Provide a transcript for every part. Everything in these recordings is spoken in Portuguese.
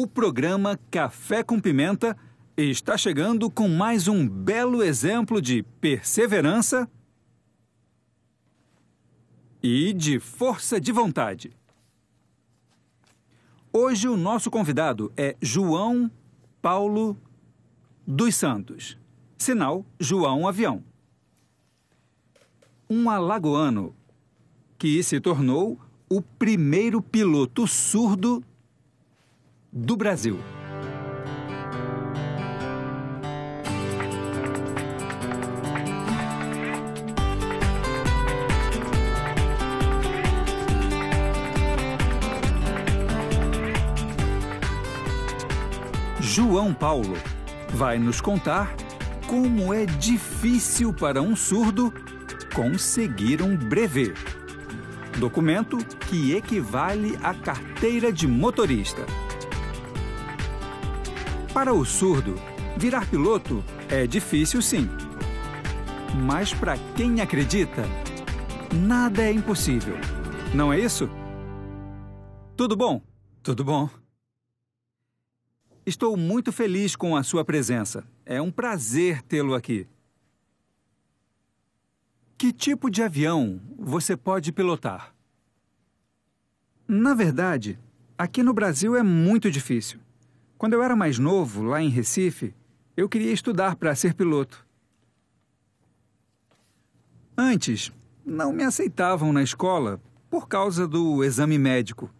O programa Café com Pimenta está chegando com mais um belo exemplo de perseverança e de força de vontade. Hoje o nosso convidado é João Paulo dos Santos, sinal João Avião. Um alagoano que se tornou o primeiro piloto surdo do Brasil. João Paulo vai nos contar como é difícil para um surdo conseguir um brevet. Documento que equivale à carteira de motorista. Para o surdo, virar piloto é difícil sim. Mas para quem acredita, nada é impossível. Não é isso? Tudo bom? Tudo bom. Estou muito feliz com a sua presença. É um prazer tê-lo aqui. Que tipo de avião você pode pilotar? Na verdade, aqui no Brasil é muito difícil. Quando eu era mais novo, lá em Recife, eu queria estudar para ser piloto. Antes, não me aceitavam na escola por causa do exame médico.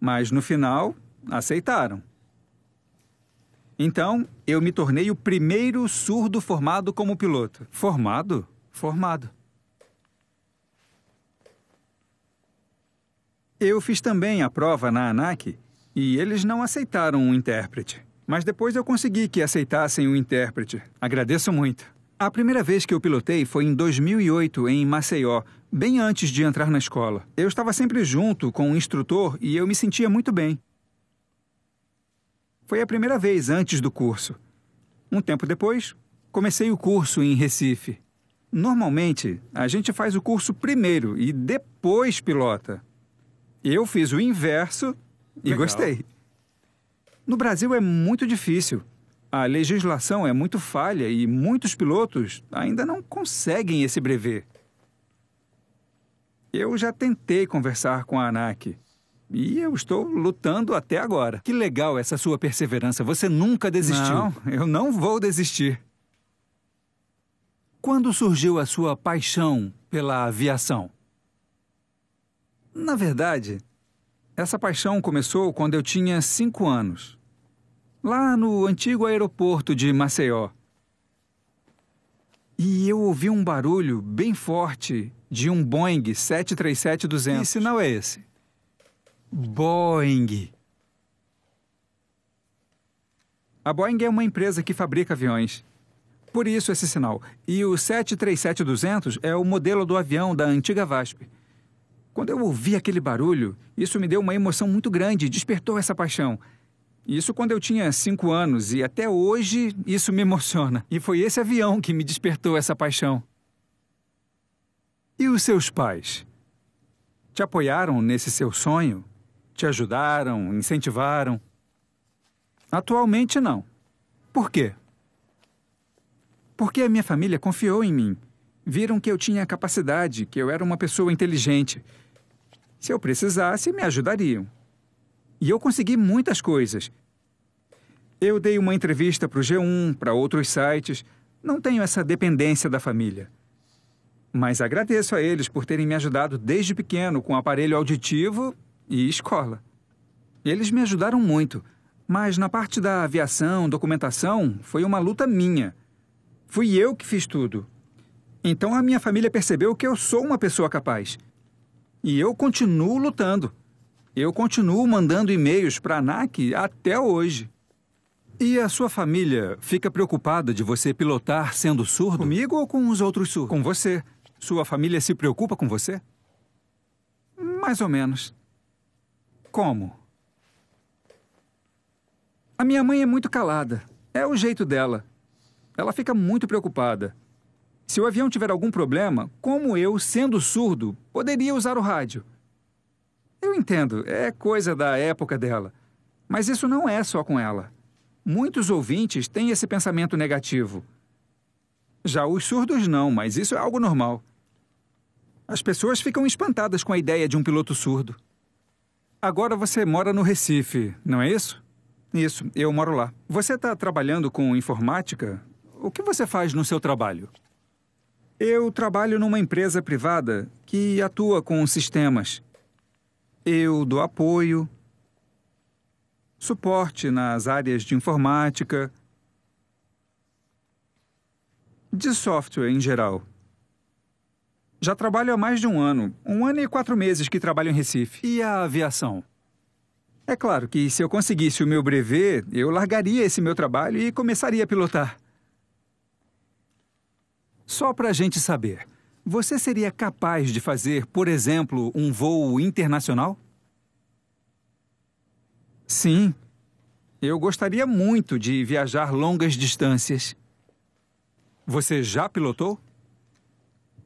Mas no final, aceitaram. Então, eu me tornei o primeiro surdo formado como piloto. Formado? Formado. Eu fiz também a prova na ANAC e eles não aceitaram o intérprete. Mas depois eu consegui que aceitassem o intérprete. Agradeço muito. A primeira vez que eu pilotei foi em 2008, em Maceió, bem antes de entrar na escola. Eu estava sempre junto com o um instrutor e eu me sentia muito bem. Foi a primeira vez antes do curso. Um tempo depois, comecei o curso em Recife. Normalmente, a gente faz o curso primeiro e depois pilota. Eu fiz o inverso e gostei. No Brasil é muito difícil. A legislação é muito falha e muitos pilotos ainda não conseguem esse brevet. Eu já tentei conversar com a ANAC e eu estou lutando até agora. Que legal essa sua perseverança. Você nunca desistiu. Não, eu não vou desistir. Quando surgiu a sua paixão pela aviação? Na verdade, essa paixão começou quando eu tinha cinco anos, lá no antigo aeroporto de Maceió. E eu ouvi um barulho bem forte de um Boeing 737-200. Que sinal é esse? Boeing. A Boeing é uma empresa que fabrica aviões. Por isso esse sinal. E o 737-200 é o modelo do avião da antiga VASP. Quando eu ouvi aquele barulho, isso me deu uma emoção muito grande, despertou essa paixão. Isso quando eu tinha cinco anos e até hoje isso me emociona. E foi esse avião que me despertou essa paixão. E os seus pais? Te apoiaram nesse seu sonho? Te ajudaram, incentivaram? Atualmente não. Por quê? Porque a minha família confiou em mim. Viram que eu tinha capacidade, que eu era uma pessoa inteligente se eu precisasse, me ajudariam. E eu consegui muitas coisas. Eu dei uma entrevista para o G1, para outros sites. Não tenho essa dependência da família. Mas agradeço a eles por terem me ajudado desde pequeno com aparelho auditivo e escola. Eles me ajudaram muito, mas na parte da aviação, documentação, foi uma luta minha. Fui eu que fiz tudo. Então a minha família percebeu que eu sou uma pessoa capaz. E eu continuo lutando. Eu continuo mandando e-mails para a ANAC até hoje. E a sua família fica preocupada de você pilotar sendo surdo? Comigo ou com os outros surdos? Com você. Sua família se preocupa com você? Mais ou menos. Como? A minha mãe é muito calada. É o jeito dela. Ela fica muito preocupada. Se o avião tiver algum problema, como eu, sendo surdo, poderia usar o rádio? Eu entendo, é coisa da época dela. Mas isso não é só com ela. Muitos ouvintes têm esse pensamento negativo. Já os surdos não, mas isso é algo normal. As pessoas ficam espantadas com a ideia de um piloto surdo. Agora você mora no Recife, não é isso? Isso, eu moro lá. Você está trabalhando com informática? O que você faz no seu trabalho? Eu trabalho numa empresa privada que atua com sistemas. Eu dou apoio, suporte nas áreas de informática, de software em geral. Já trabalho há mais de um ano, um ano e quatro meses que trabalho em Recife. E a aviação? É claro que se eu conseguisse o meu brevet, eu largaria esse meu trabalho e começaria a pilotar. Só para a gente saber, você seria capaz de fazer, por exemplo, um voo internacional? Sim. Eu gostaria muito de viajar longas distâncias. Você já pilotou?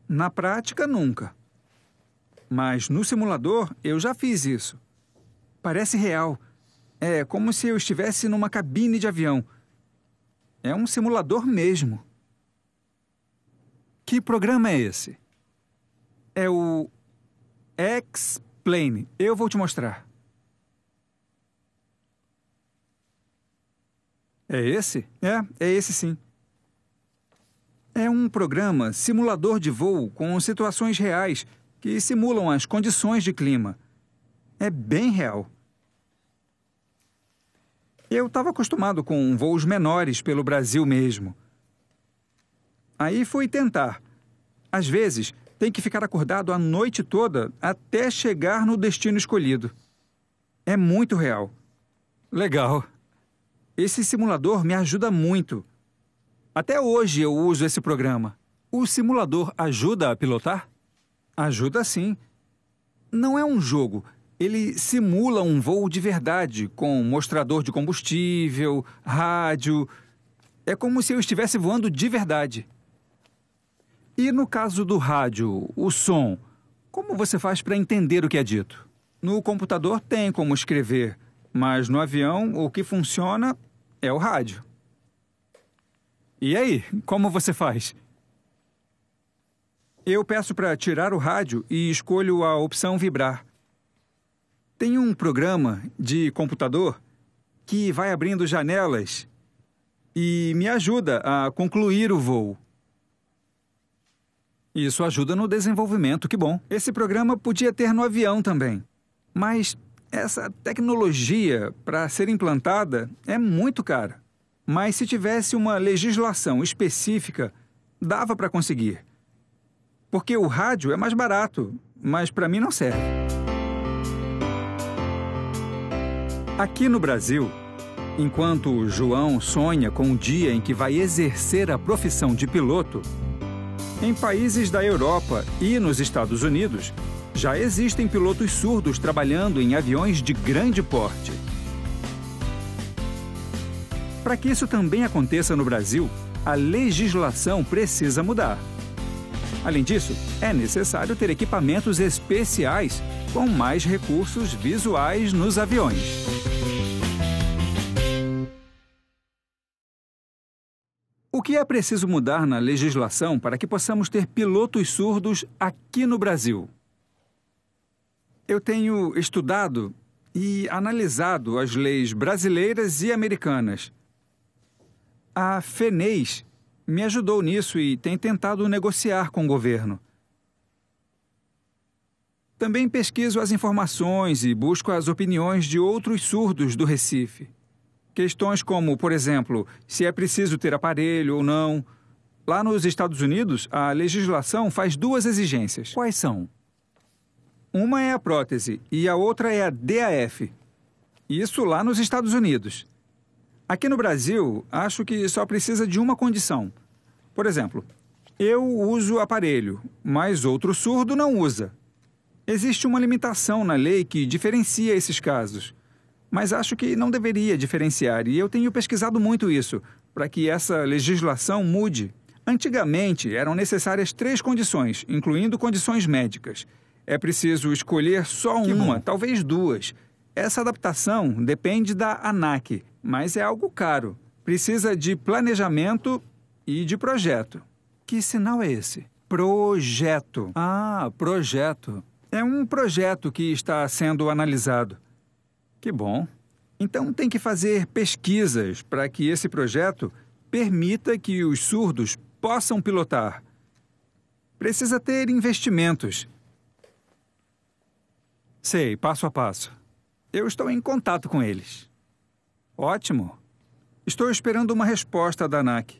Na prática, nunca. Mas no simulador, eu já fiz isso. Parece real. É como se eu estivesse numa cabine de avião. É um simulador mesmo. Que programa é esse? É o X Plane. Eu vou te mostrar. É esse? É, é esse sim. É um programa simulador de voo com situações reais que simulam as condições de clima. É bem real. Eu estava acostumado com voos menores pelo Brasil mesmo. Aí fui tentar. Às vezes, tem que ficar acordado a noite toda até chegar no destino escolhido. É muito real. Legal. Esse simulador me ajuda muito. Até hoje eu uso esse programa. O simulador ajuda a pilotar? Ajuda sim. Não é um jogo. Ele simula um voo de verdade, com mostrador de combustível, rádio. É como se eu estivesse voando de verdade. E no caso do rádio, o som, como você faz para entender o que é dito? No computador tem como escrever, mas no avião o que funciona é o rádio. E aí, como você faz? Eu peço para tirar o rádio e escolho a opção vibrar. Tem um programa de computador que vai abrindo janelas e me ajuda a concluir o voo. Isso ajuda no desenvolvimento, que bom. Esse programa podia ter no avião também. Mas essa tecnologia, para ser implantada, é muito cara. Mas se tivesse uma legislação específica, dava para conseguir. Porque o rádio é mais barato, mas para mim não serve. Aqui no Brasil, enquanto João sonha com o dia em que vai exercer a profissão de piloto, em países da Europa e nos Estados Unidos, já existem pilotos surdos trabalhando em aviões de grande porte. Para que isso também aconteça no Brasil, a legislação precisa mudar. Além disso, é necessário ter equipamentos especiais com mais recursos visuais nos aviões. que é preciso mudar na legislação para que possamos ter pilotos surdos aqui no Brasil? Eu tenho estudado e analisado as leis brasileiras e americanas. A Feneis me ajudou nisso e tem tentado negociar com o governo. Também pesquiso as informações e busco as opiniões de outros surdos do Recife. Questões como, por exemplo, se é preciso ter aparelho ou não. Lá nos Estados Unidos, a legislação faz duas exigências. Quais são? Uma é a prótese e a outra é a DAF. Isso lá nos Estados Unidos. Aqui no Brasil, acho que só precisa de uma condição. Por exemplo, eu uso aparelho, mas outro surdo não usa. Existe uma limitação na lei que diferencia esses casos mas acho que não deveria diferenciar e eu tenho pesquisado muito isso para que essa legislação mude. Antigamente eram necessárias três condições, incluindo condições médicas. É preciso escolher só que uma, bom. talvez duas. Essa adaptação depende da ANAC, mas é algo caro. Precisa de planejamento e de projeto. Que sinal é esse? Projeto. Ah, projeto. É um projeto que está sendo analisado. Que bom. Então tem que fazer pesquisas para que esse projeto permita que os surdos possam pilotar. Precisa ter investimentos. Sei, passo a passo. Eu estou em contato com eles. Ótimo. Estou esperando uma resposta da ANAC.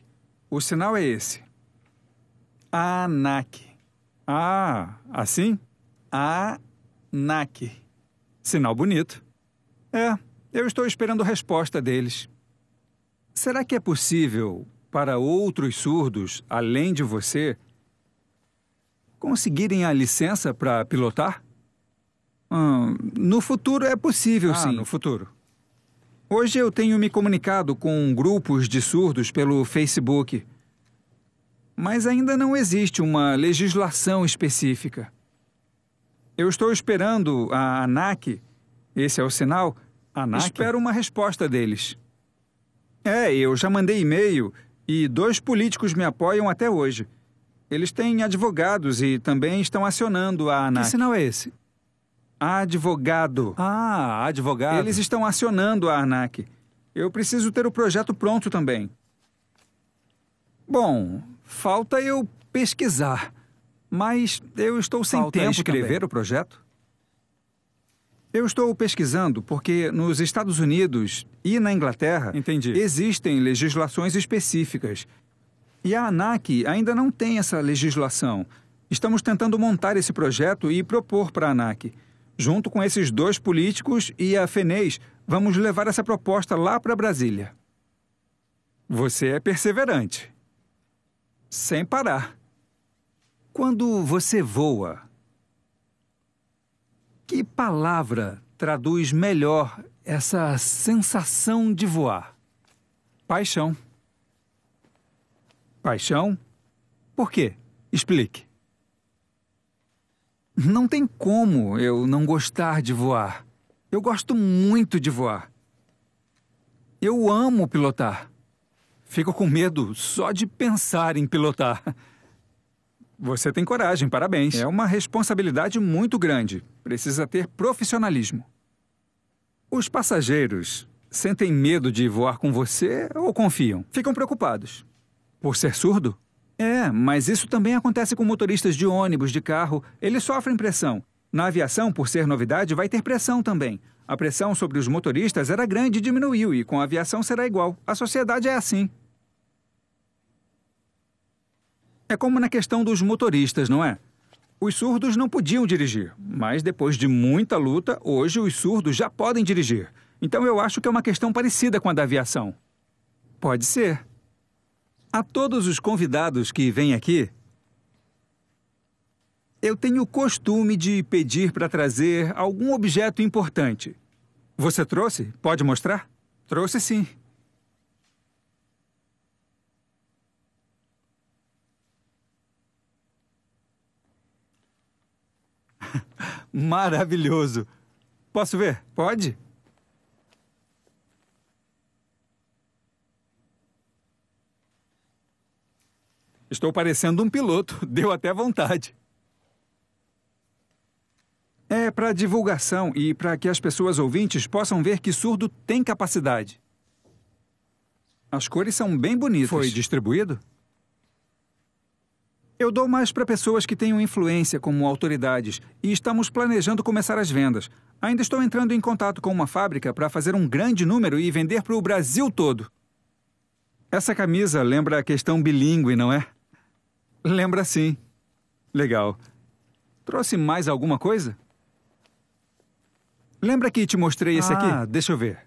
O sinal é esse. ANAC. Ah, assim? ANAC. Sinal bonito. É, eu estou esperando a resposta deles. Será que é possível, para outros surdos, além de você, conseguirem a licença para pilotar? Hum, no futuro é possível, ah, sim. no futuro. Hoje eu tenho me comunicado com grupos de surdos pelo Facebook. Mas ainda não existe uma legislação específica. Eu estou esperando a ANAC esse é o sinal? Anak? Espero uma resposta deles. É, eu já mandei e-mail e dois políticos me apoiam até hoje. Eles têm advogados e também estão acionando a ANAC. Que sinal é esse? Advogado. Ah, advogado. Eles estão acionando a ANAC. Eu preciso ter o projeto pronto também. Bom, falta eu pesquisar. Mas eu estou sem falta tempo escrever também. o projeto? Eu estou pesquisando porque nos Estados Unidos e na Inglaterra Entendi. existem legislações específicas. E a ANAC ainda não tem essa legislação. Estamos tentando montar esse projeto e propor para a ANAC. Junto com esses dois políticos e a Feneis, vamos levar essa proposta lá para Brasília. Você é perseverante. Sem parar. Quando você voa, que palavra traduz melhor essa sensação de voar? Paixão. Paixão? Por quê? Explique. Não tem como eu não gostar de voar. Eu gosto muito de voar. Eu amo pilotar. Fico com medo só de pensar em pilotar. Você tem coragem, parabéns. É uma responsabilidade muito grande. Precisa ter profissionalismo. Os passageiros sentem medo de voar com você ou confiam? Ficam preocupados. Por ser surdo? É, mas isso também acontece com motoristas de ônibus, de carro. Eles sofrem pressão. Na aviação, por ser novidade, vai ter pressão também. A pressão sobre os motoristas era grande e diminuiu, e com a aviação será igual. A sociedade é assim. É como na questão dos motoristas, não é? Os surdos não podiam dirigir, mas depois de muita luta, hoje os surdos já podem dirigir. Então eu acho que é uma questão parecida com a da aviação. Pode ser. A todos os convidados que vêm aqui, eu tenho o costume de pedir para trazer algum objeto importante. Você trouxe? Pode mostrar? Trouxe sim. maravilhoso. Posso ver? Pode? Estou parecendo um piloto, deu até vontade. É para divulgação e para que as pessoas ouvintes possam ver que surdo tem capacidade. As cores são bem bonitas. Foi distribuído? Eu dou mais para pessoas que tenham influência como autoridades e estamos planejando começar as vendas. Ainda estou entrando em contato com uma fábrica para fazer um grande número e vender para o Brasil todo. Essa camisa lembra a questão bilíngue, não é? Lembra sim. Legal. Trouxe mais alguma coisa? Lembra que te mostrei esse ah, aqui? Ah, deixa eu ver.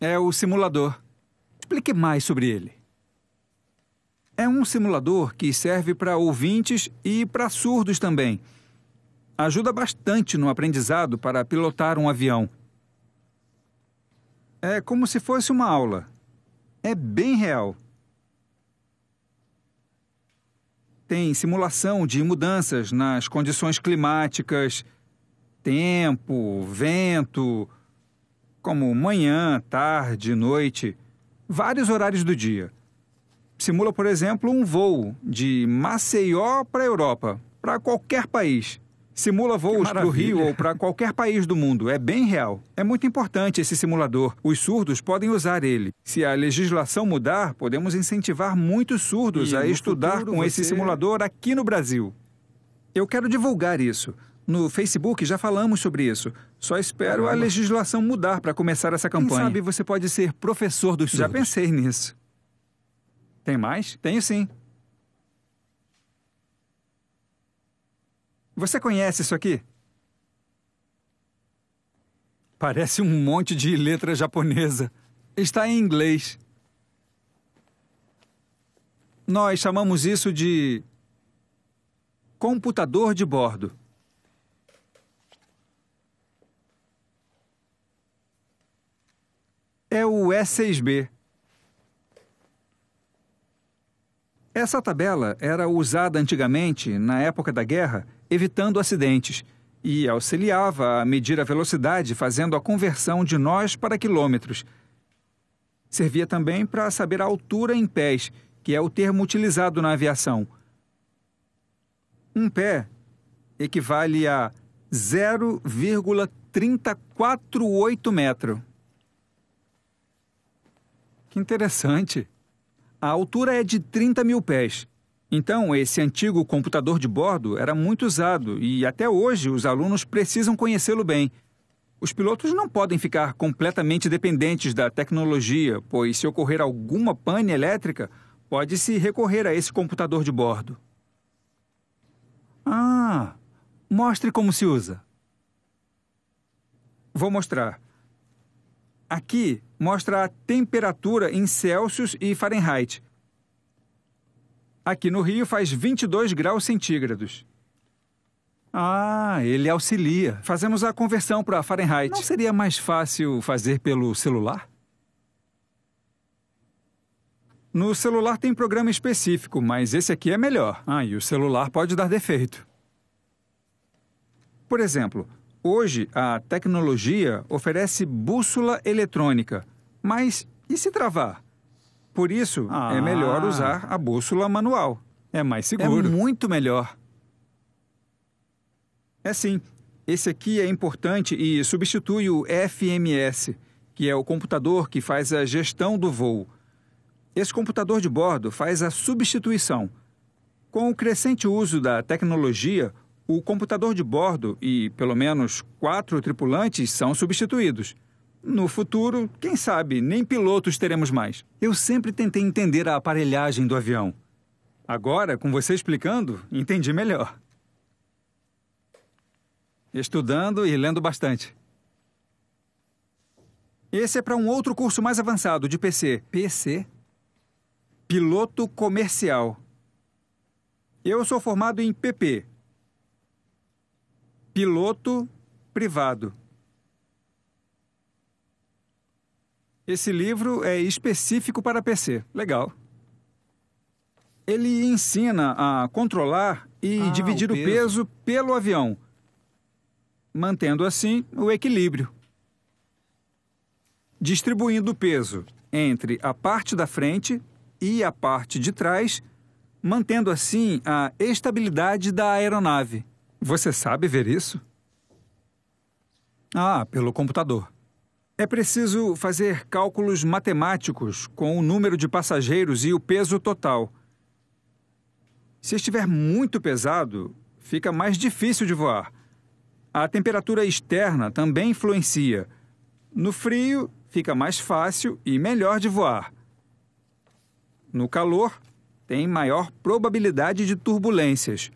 É o simulador. Explique mais sobre ele é um simulador que serve para ouvintes e para surdos também. Ajuda bastante no aprendizado para pilotar um avião. É como se fosse uma aula. É bem real. Tem simulação de mudanças nas condições climáticas, tempo, vento, como manhã, tarde, noite, vários horários do dia simula, por exemplo, um voo de Maceió para a Europa, para qualquer país. Simula voos para o Rio ou para qualquer país do mundo. É bem real. É muito importante esse simulador. Os surdos podem usar ele. Se a legislação mudar, podemos incentivar muitos surdos e a estudar com você... esse simulador aqui no Brasil. Eu quero divulgar isso. No Facebook já falamos sobre isso. Só espero Caramba. a legislação mudar para começar essa campanha. Quem sabe você pode ser professor dos surdos. Já pensei nisso. Tem mais? Tenho sim. Você conhece isso aqui? Parece um monte de letra japonesa. Está em inglês. Nós chamamos isso de computador de bordo. É o E6B. Essa tabela era usada antigamente, na época da guerra, evitando acidentes e auxiliava a medir a velocidade fazendo a conversão de nós para quilômetros. Servia também para saber a altura em pés, que é o termo utilizado na aviação. Um pé equivale a 0,348 metro. Que interessante! A altura é de 30 mil pés. Então, esse antigo computador de bordo era muito usado e até hoje os alunos precisam conhecê-lo bem. Os pilotos não podem ficar completamente dependentes da tecnologia, pois se ocorrer alguma pane elétrica, pode-se recorrer a esse computador de bordo. Ah, mostre como se usa. Vou mostrar. Aqui mostra a temperatura em Celsius e Fahrenheit. Aqui no Rio faz 22 graus centígrados. Ah, ele auxilia. Fazemos a conversão para Fahrenheit. Não seria mais fácil fazer pelo celular? No celular tem programa específico, mas esse aqui é melhor. Ah, e o celular pode dar defeito. Por exemplo, Hoje, a tecnologia oferece bússola eletrônica, mas e se travar? Por isso, é ah. é melhor usar a bússola manual. É mais seguro. É muito melhor. É sim. Esse aqui é importante e substitui o FMS, que é o computador que faz a gestão do voo. Esse computador de bordo faz a substituição. Com o crescente uso da tecnologia, o computador de bordo e pelo menos quatro tripulantes são substituídos. No futuro, quem sabe, nem pilotos teremos mais. Eu sempre tentei entender a aparelhagem do avião. Agora, com você explicando, entendi melhor. Estudando e lendo bastante. Esse é para um outro curso mais avançado de PC. PC? Piloto comercial. Eu sou formado em PP, Piloto Privado. Esse livro é específico para PC. Legal. Ele ensina a controlar e ah, dividir o peso. o peso pelo avião, mantendo assim o equilíbrio. Distribuindo o peso entre a parte da frente e a parte de trás, mantendo assim a estabilidade da aeronave. Você sabe ver isso? Ah, pelo computador. É preciso fazer cálculos matemáticos com o número de passageiros e o peso total. Se estiver muito pesado, fica mais difícil de voar. A temperatura externa também influencia. No frio, fica mais fácil e melhor de voar. No calor, tem maior probabilidade de turbulências.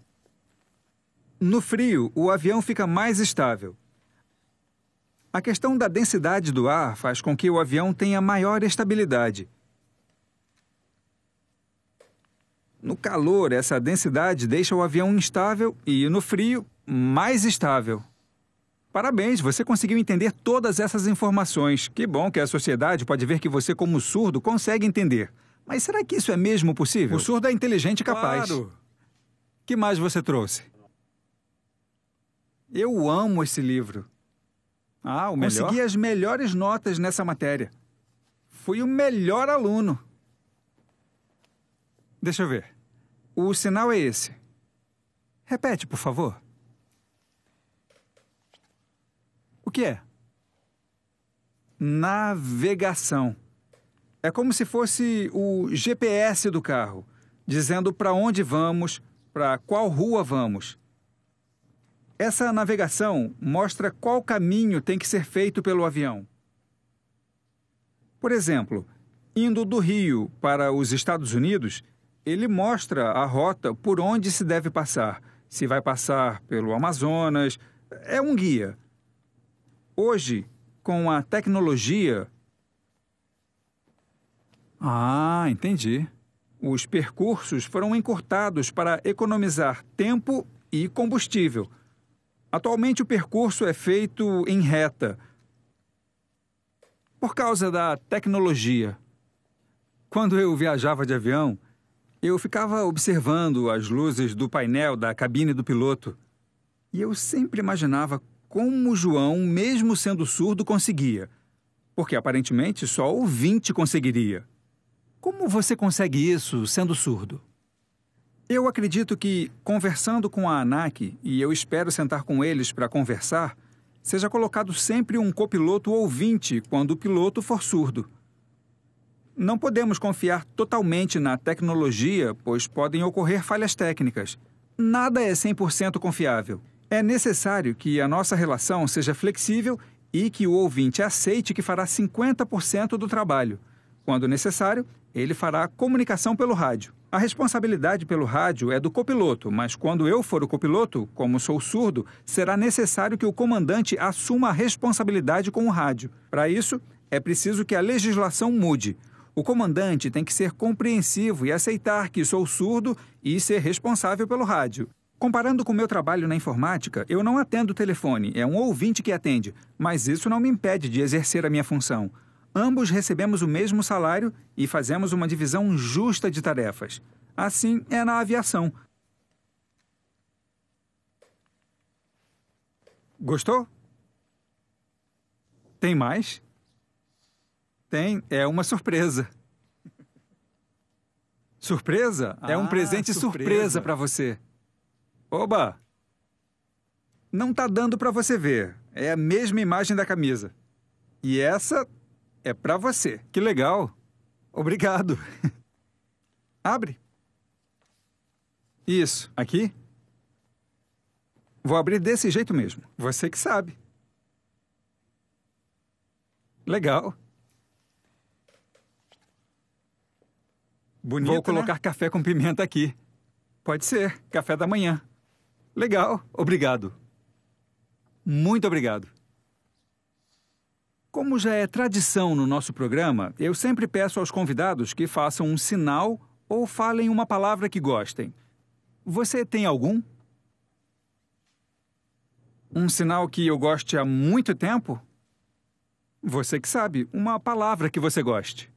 No frio, o avião fica mais estável. A questão da densidade do ar faz com que o avião tenha maior estabilidade. No calor, essa densidade deixa o avião instável e, no frio, mais estável. Parabéns, você conseguiu entender todas essas informações. Que bom que a sociedade pode ver que você, como surdo, consegue entender. Mas será que isso é mesmo possível? O surdo é inteligente e capaz. Claro. que mais você trouxe? Eu amo esse livro. Ah, o melhor? Consegui as melhores notas nessa matéria. Fui o melhor aluno. Deixa eu ver. O sinal é esse. Repete, por favor. O que é? Navegação. É como se fosse o GPS do carro, dizendo para onde vamos, para qual rua vamos. Essa navegação mostra qual caminho tem que ser feito pelo avião. Por exemplo, indo do Rio para os Estados Unidos, ele mostra a rota por onde se deve passar, se vai passar pelo Amazonas. É um guia. Hoje, com a tecnologia. Ah, entendi. Os percursos foram encurtados para economizar tempo e combustível. Atualmente o percurso é feito em reta por causa da tecnologia. Quando eu viajava de avião, eu ficava observando as luzes do painel da cabine do piloto e eu sempre imaginava como João, mesmo sendo surdo, conseguia, porque aparentemente só ouvinte conseguiria. Como você consegue isso sendo surdo? Eu acredito que, conversando com a ANAC, e eu espero sentar com eles para conversar, seja colocado sempre um copiloto ouvinte quando o piloto for surdo. Não podemos confiar totalmente na tecnologia, pois podem ocorrer falhas técnicas. Nada é 100% confiável. É necessário que a nossa relação seja flexível e que o ouvinte aceite que fará 50% do trabalho. Quando necessário, ele fará comunicação pelo rádio. A responsabilidade pelo rádio é do copiloto, mas quando eu for o copiloto, como sou surdo, será necessário que o comandante assuma a responsabilidade com o rádio. Para isso, é preciso que a legislação mude. O comandante tem que ser compreensivo e aceitar que sou surdo e ser responsável pelo rádio. Comparando com meu trabalho na informática, eu não atendo o telefone, é um ouvinte que atende, mas isso não me impede de exercer a minha função. Ambos recebemos o mesmo salário e fazemos uma divisão justa de tarefas. Assim é na aviação. Gostou? Tem mais? Tem, é uma surpresa. Surpresa? é um ah, presente surpresa, surpresa para você. Oba! Não tá dando para você ver. É a mesma imagem da camisa. E essa é para você. Que legal. Obrigado. Abre. Isso. Aqui? Vou abrir desse jeito mesmo. Você que sabe. Legal. Bonito, Vou né? colocar né? café com pimenta aqui. Pode ser, café da manhã. Legal, obrigado. Muito obrigado. Como já é tradição no nosso programa, eu sempre peço aos convidados que façam um sinal ou falem uma palavra que gostem. Você tem algum? Um sinal que eu goste há muito tempo? Você que sabe, uma palavra que você goste.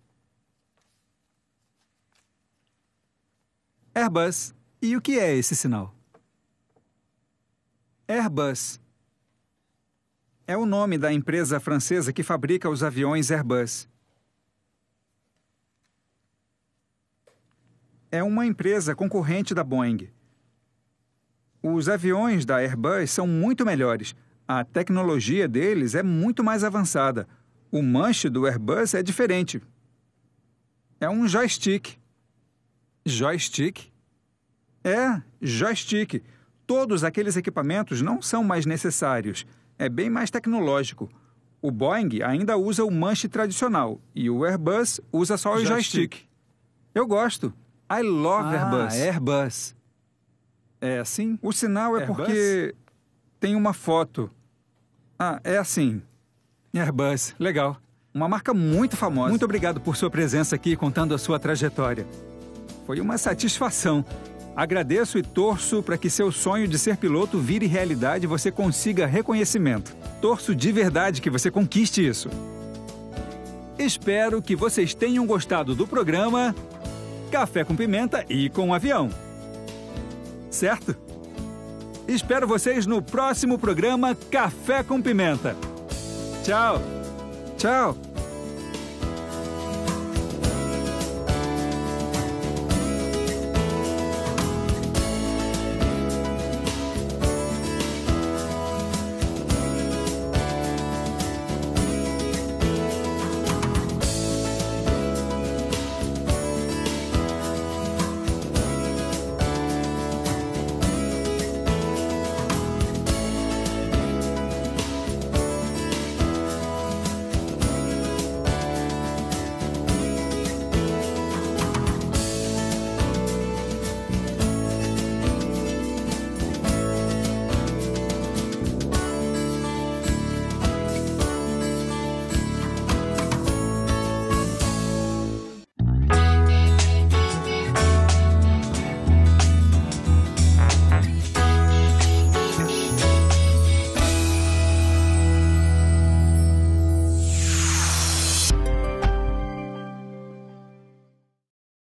Airbus, e o que é esse sinal? Airbus é o nome da empresa francesa que fabrica os aviões Airbus. É uma empresa concorrente da Boeing. Os aviões da Airbus são muito melhores. A tecnologia deles é muito mais avançada. O manche do Airbus é diferente. É um joystick. Joystick? É, joystick. Todos aqueles equipamentos não são mais necessários é bem mais tecnológico. O Boeing ainda usa o manche tradicional e o Airbus usa só o joystick. joystick. Eu gosto. I love ah, Airbus. Airbus. É assim? O sinal é Airbus? porque tem uma foto. Ah, é assim. Airbus, legal. Uma marca muito famosa. Muito obrigado por sua presença aqui contando a sua trajetória. Foi uma satisfação. Agradeço e torço para que seu sonho de ser piloto vire realidade e você consiga reconhecimento. Torço de verdade que você conquiste isso. Espero que vocês tenham gostado do programa Café com Pimenta e com Avião. Certo? Espero vocês no próximo programa Café com Pimenta. Tchau! Tchau!